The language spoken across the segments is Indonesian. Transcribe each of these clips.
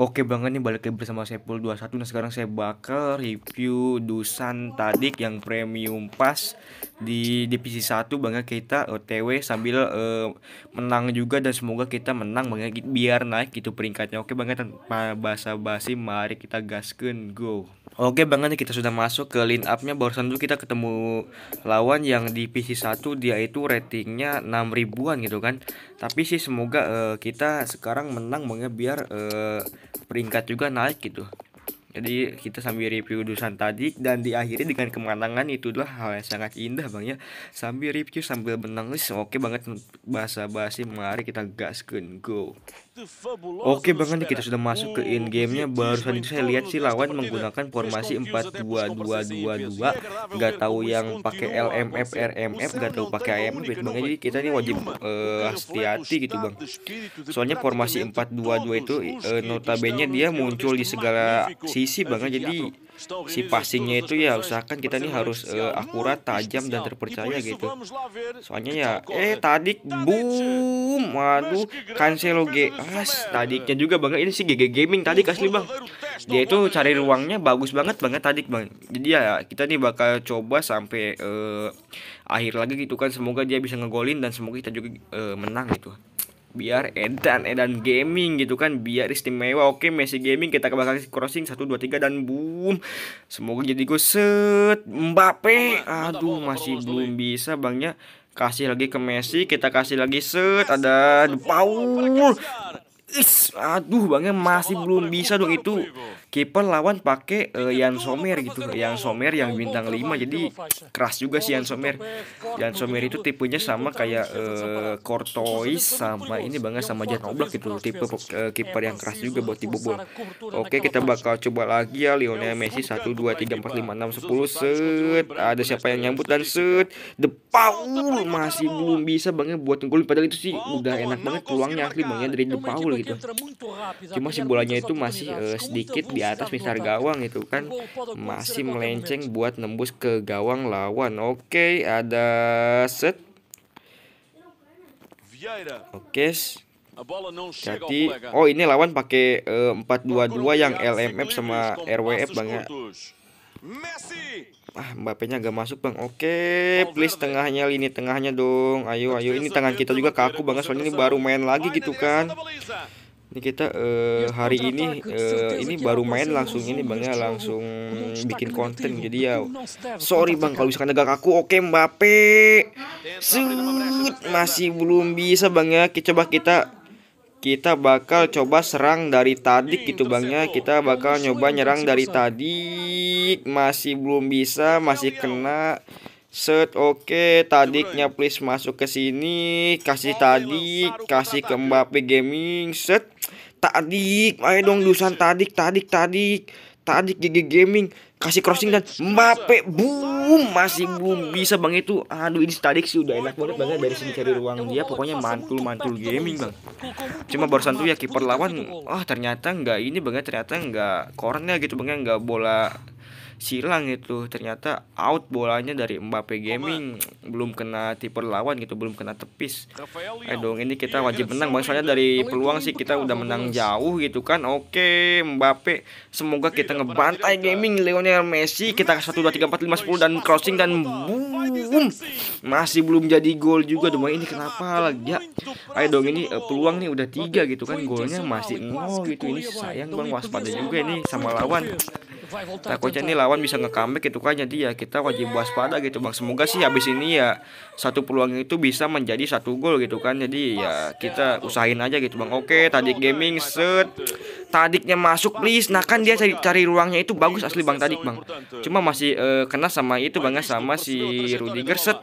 Oke banget nih balik lagi bersama Sepul 21 Nah sekarang saya bakal review Dusan Tadik yang premium pas Di divisi 1 banget kita OTW sambil uh, menang juga Dan semoga kita menang banget biar naik gitu peringkatnya Oke banget tanpa basa-basi mari kita gaskin go Oke banget kita sudah masuk ke line up-nya barusan dulu kita ketemu lawan yang di PC1 dia itu ratingnya 6 ribuan gitu kan. Tapi sih semoga uh, kita sekarang menang banget ya, biar uh, peringkat juga naik gitu. Jadi kita sambil review dusan tadi dan diakhiri dengan kemenangan itu adalah hal yang sangat indah bang ya. Sambil review sambil menangis oke okay banget bahasa basi mari kita gaskan go. Oke okay banget kita sudah masuk ke in game nya barusan itu saya lihat si lawan menggunakan formasi empat dua dua dua dua nggak tahu yang pakai LMF RMF nggak tahu pakai IMF bang jadi kita ini wajib hati eh, hati-hati gitu bang. Soalnya formasi empat dua dua itu uh, notabene dia muncul di segala si presisi banget jadi si passingnya itu ya usahakan kita nih harus uh, akurat tajam dan terpercaya gitu soalnya ya eh tadi boom waduh Cancelo G as tadiknya juga banget ini si GG Gaming tadi asli bang dia itu cari ruangnya bagus banget banget ya, tadi bang jadi ya kita nih bakal coba sampai uh, akhir lagi gitu kan semoga dia bisa ngegolin dan semoga kita juga uh, menang gitu biar edan edan gaming gitu kan biar istimewa oke Messi gaming kita kebakar crossing satu dua tiga dan boom semoga jadi gue set Mbappe aduh masih belum bisa bangnya kasih lagi ke Messi kita kasih lagi set ada Paul Is, aduh bangnya masih belum bisa dong itu kiper lawan pakai eh, uh, Yan Sommer gitu Yan Somer yang bintang 5 jadi keras juga sih Yan Somer. Yan Somer itu tipenya sama kayak uh, sama ini banget sama Jan Oblak gitu tipe uh, eh, kiper yang keras juga buat dibobol oke kita bakal coba lagi ya Lionel Messi 1 2 3 4 5 6 10 set ada siapa yang nyambut dan set The Paul masih belum bisa banget buat ngegolin padahal itu sih udah enak banget peluangnya asli banget dari The Paul gitu cuma si bolanya itu masih uh, sedikit di atas misal gawang itu kan masih melenceng buat nembus ke gawang lawan. Oke, okay, ada set. Oke. Okay. Jadi, oh ini lawan pakai uh, eh, 422 yang LMF sama RWF Bang ya. Ah, Mbappe-nya masuk bang Oke, okay, please tengahnya lini tengahnya dong Ayo, ayo, ini tangan kita juga kaku banget ya. Soalnya ini baru main lagi gitu kan ini kita uh, hari ini uh, ini baru main langsung ini bang ya langsung bikin konten jadi ya sorry bang kalau misalkan negak aku oke okay, Mbappe Sud, masih belum bisa bang ya kita coba kita kita bakal coba serang dari tadi gitu bang ya kita bakal nyoba nyerang dari tadi masih belum bisa masih kena set oke okay. tadiknya please masuk ke sini kasih tadi kasih ke Mbappe Gaming set Tadik, main dong Dusan Tadik, Tadik, Tadik. Tadik GG Gaming kasih crossing dan mape, boom masih belum bisa bang itu aduh ini tadi sih udah enak banget banget dari sini cari ruang dia pokoknya mantul mantul gaming bang cuma barusan tuh ya kiper lawan ah oh, ternyata nggak ini banget ya. ternyata nggak kornya gitu banget ya. nggak bola silang itu ternyata out bolanya dari Mbappe Gaming belum kena tipe lawan gitu belum kena tepis eh dong ini kita iya, wajib kan? menang maksudnya soalnya dari peluang sih kita udah menang jauh gitu kan oke Mbappe semoga iya, kita ngebantai Gaming Lionel Messi kita 1 2 3 4 5 10 dan crossing dan boom masih belum jadi gol juga dong ini kenapa lagi ya ayo dong ini eh, peluang nih udah tiga gitu kan golnya masih nol gitu ini sayang bang waspada juga ini sama lawan takutnya nih lawan bisa nge-comeback itu kan jadi ya kita wajib iya. waspada gitu bang semoga sih habis ini ya satu peluang itu bisa menjadi satu gol gitu kan jadi ya kita usahain aja gitu bang oke tadi gaming set Tadiknya masuk please. Nah kan dia cari cari ruangnya itu bagus asli Bang Tadik Bang. Cuma masih uh, kena sama itu Bang ya, sama si Rudy Gerset,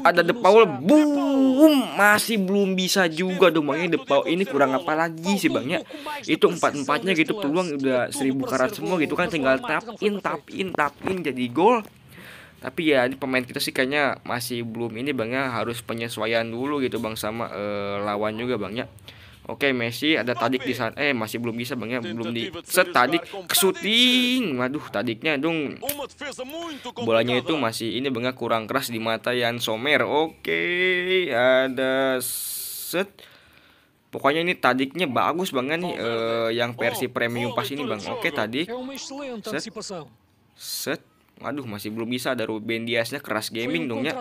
Ada the Paul boom masih belum bisa juga dong Bang. the ya. Paul ini kurang apa lagi sih Bang ya. Itu empat-empatnya gitu peluang udah seribu karat semua gitu kan tinggal tap in tap in tap in jadi gol tapi ya ini pemain kita sih kayaknya masih belum ini bang ya harus penyesuaian dulu gitu bang sama uh, lawan juga bang ya Oke Messi ada tadik di sana eh masih belum bisa bang ya belum di set tadik kesuting waduh tadiknya dong bolanya itu masih ini bang ya kurang keras di mata Yan Somer oke ada set Pokoknya ini tadiknya bagus banget ya, nih eh, yang versi premium pas ini bang. Oke tadik. Set. Set. Waduh masih belum bisa dari Ruben Diaznya keras gaming dong ya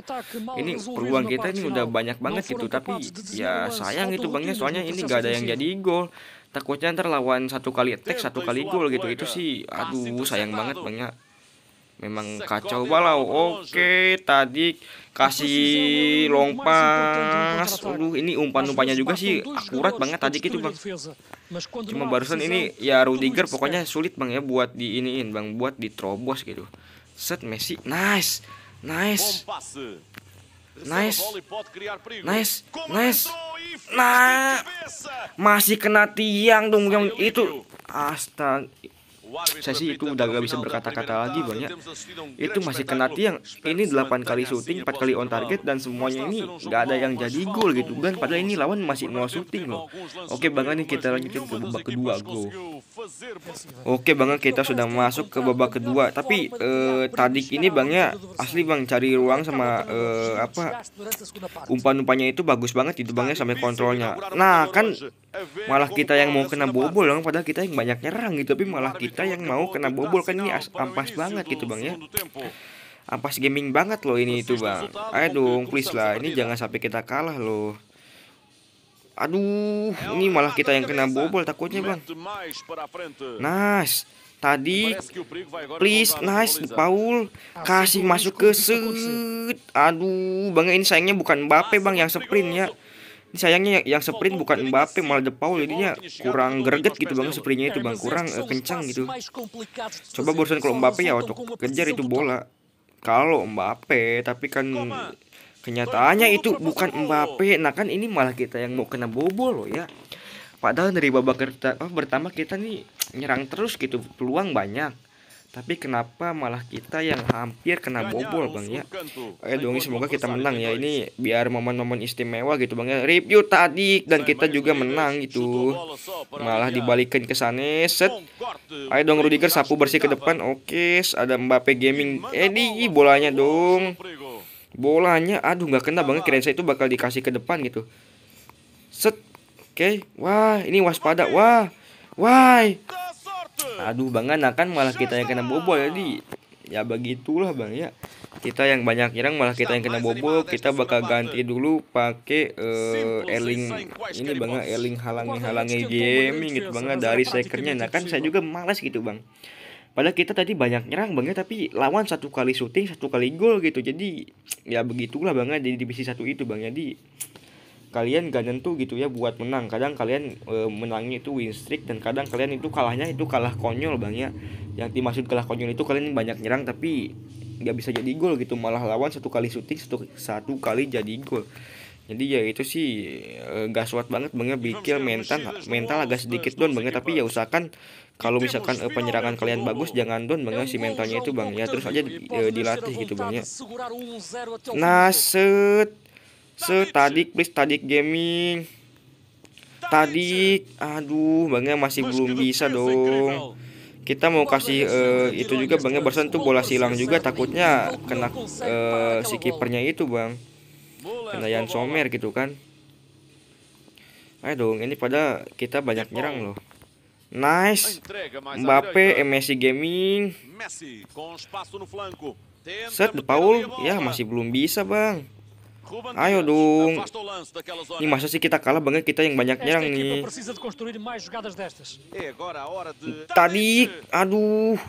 ini peluang kita ini udah banyak banget gitu tapi ya sayang itu bangnya soalnya ini gak ada yang jadi gol takutnya ntar lawan satu kali attack satu kali gol gitu itu sih aduh sayang banget bangnya memang kacau balau oke tadi kasih long pass aduh ini umpan-umpannya juga sih akurat banget tadi gitu bang cuma barusan ini ya Rudiger pokoknya sulit bang ya buat diiniin bang buat diterobos gitu Set Messi. Nice. Nice. Nice. Nice. Nice. E nah. Masih kena tiang dong yang itu. Astaga. Saya sih itu udah gak bisa berkata-kata lagi banyak Itu masih kena tiang Ini 8 kali syuting, 4 kali on target Dan semuanya ini gak ada yang jadi gol gitu kan Padahal ini lawan masih mau syuting loh Oke bangga nih kita lanjutin ke babak e kedua go Oke bang, kita sudah masuk ke babak kedua. Tapi eh, tadi ini bangnya asli bang cari ruang sama eh, apa umpan-umpannya itu bagus banget itu bangnya sampai kontrolnya. Nah kan malah kita yang mau kena bobol bang, padahal kita yang banyak nyerang gitu, tapi malah kita yang mau kena bobol kan ini ampas banget gitu bang ya ampas gaming banget loh ini itu bang ayo dong please lah ini jangan sampai kita kalah loh Aduh, ini malah kita yang kena bobol takutnya, Bang. Nice. Tadi please nice Paul kasih masuk ke set. Aduh, Bang ini sayangnya bukan Mbappe, Bang yang sprint ya. Ini sayangnya yang, sprint bukan Mbappe malah De Paul jadinya kurang greget gitu Bang sprintnya itu Bang kurang eh, kencang gitu. Coba barusan kalau Mbappe ya waktu kejar itu bola. Kalau Mbappe tapi kan Kenyataannya itu bukan Mbappe. Nah kan ini malah kita yang mau kena bobol loh ya. Padahal dari babak pertama kita nih nyerang terus gitu peluang banyak. Tapi kenapa malah kita yang hampir kena bobol bang ya Oke eh, dong semoga kita menang ya Ini biar momen-momen istimewa gitu bang ya Review tadi dan kita juga menang gitu Malah dibalikin ke sana Set Ayo dong Rudiger sapu bersih ke depan Oke ada Mbappe Gaming Eh di bolanya dong bolanya aduh nggak kena banget keren saya itu bakal dikasih ke depan gitu set oke okay. wah ini waspada wah wah aduh nah kan malah kita yang kena bobo jadi ya, ya begitulah bang ya kita yang banyak nyerang malah kita yang kena bobo kita bakal ganti dulu pakai uh, eh, Erling ini banget Erling halangi halangi gaming gitu banget dari sekernya nah kan saya juga malas gitu bang Padahal kita tadi banyak nyerang banget ya, tapi lawan satu kali syuting, satu kali gol gitu. Jadi ya begitulah Bang ya, di divisi satu itu Bang. Ya. Jadi kalian gak nentu gitu ya buat menang kadang kalian e, menangnya itu win streak dan kadang kalian itu kalahnya itu kalah konyol bang ya yang dimaksud kalah konyol itu kalian banyak nyerang tapi nggak bisa jadi gol gitu malah lawan satu kali syuting satu satu kali jadi gol jadi ya itu sih eh, gak suat banget bangnya bikin mental mental agak sedikit don bangnya, tapi ya usahakan kalau misalkan eh, penyerangan kalian bagus jangan don bangnya si mentalnya itu bang ya terus aja eh, dilatih gitu bang ya nah set set tadi please tadi gaming tadi, aduh bangnya masih belum bisa dong kita mau kasih uh, itu juga bangnya barusan tuh bola silang juga takutnya kena uh, si kipernya itu bang Kenaian Somer gitu kan Ayo dong ini pada kita banyak nyerang loh Nice Mbappe MSI Gaming Set De Paul Ya masih belum bisa bang Ayo dong Ini masa sih kita kalah banget kita yang banyak nyerang nih e Tadi Aduh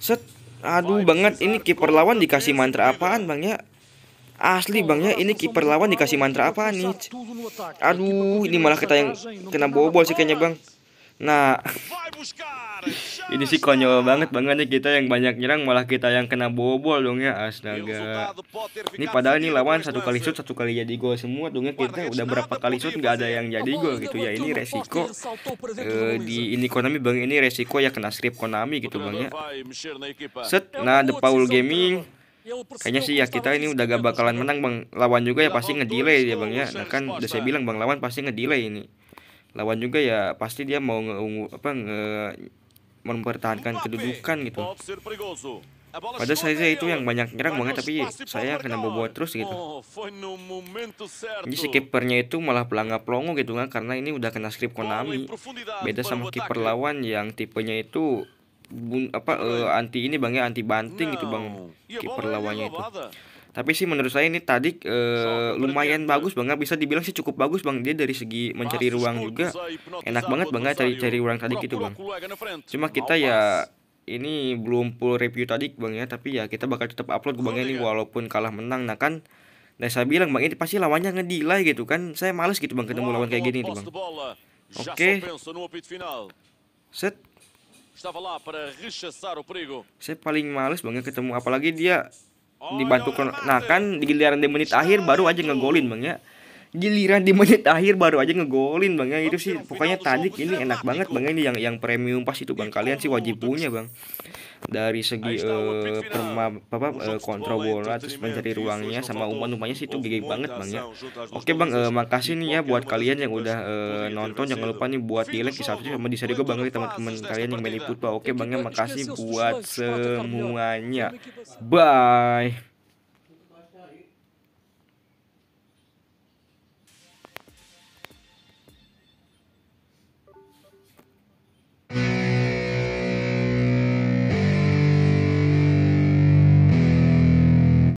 Set Aduh banget ini kiper lawan dikasih mantra apaan Bang ya? Asli Bang ya, ini kiper lawan dikasih mantra apaan nih? Aduh, ini malah kita yang kena bobol sih kayaknya Bang. Nah, ini sih konyol banget banget nih kita yang banyak nyerang malah kita yang kena bobol dong ya astaga. Ini padahal nih lawan satu kali shoot satu kali jadi gol semua dong ya kita udah berapa kali shoot nggak ada yang jadi gol gitu ya ini resiko uh, di ini Konami bang ini resiko ya kena script Konami gitu bang ya. Set, nah The Paul Gaming Kayaknya sih ya kita ini udah gak bakalan menang bang Lawan juga ya pasti ngedelay ya bang ya Nah kan udah saya bilang bang lawan pasti ngedelay ini lawan juga ya pasti dia mau nge, apa nge, mempertahankan kedudukan gitu pada saya itu yang banyak nyerang banget tapi saya kena bobot terus gitu. Jadi oh, si kipernya itu malah pelanggar pelongo gitu kan karena ini udah kena skrip Konami. Beda sama kiper lawan yang tipenya itu bun, apa uh, anti ini bang ya anti banting gitu bang ya kiper lawannya itu tapi sih menurut saya ini tadi uh, lumayan bagus banget bisa dibilang sih cukup bagus bang dia dari segi mencari ruang juga enak banget banget ya, cari-cari ruang tadi gitu bang cuma kita ya ini belum full review tadi bang ya tapi ya kita bakal tetap upload bang ini ya, iya. walaupun kalah menang nah kan Nah saya bilang bang ini pasti lawannya ngedilai gitu kan Saya males gitu bang ketemu lawan kayak gini nih bang Oke okay. Set Saya paling males bang ya, ketemu apalagi dia dibantu oh, iya, nah kan di giliran di menit akhir baru aja ngegolin bang ya giliran di menit akhir baru aja ngegolin bang ya itu sih pokoknya tadi ini enak banget bang ini yang yang premium pas itu bang kalian sih wajib punya bang dari segi uh, perma apa uh, kontrol bola terus mencari ruangnya sama umpan umpannya sih itu gede banget bang ya oke bang uh, makasih nih ya buat kalian yang udah uh, nonton jangan lupa nih buat di like di satu sama di share juga bang teman-teman kalian yang main di oke bang ya makasih buat semuanya bye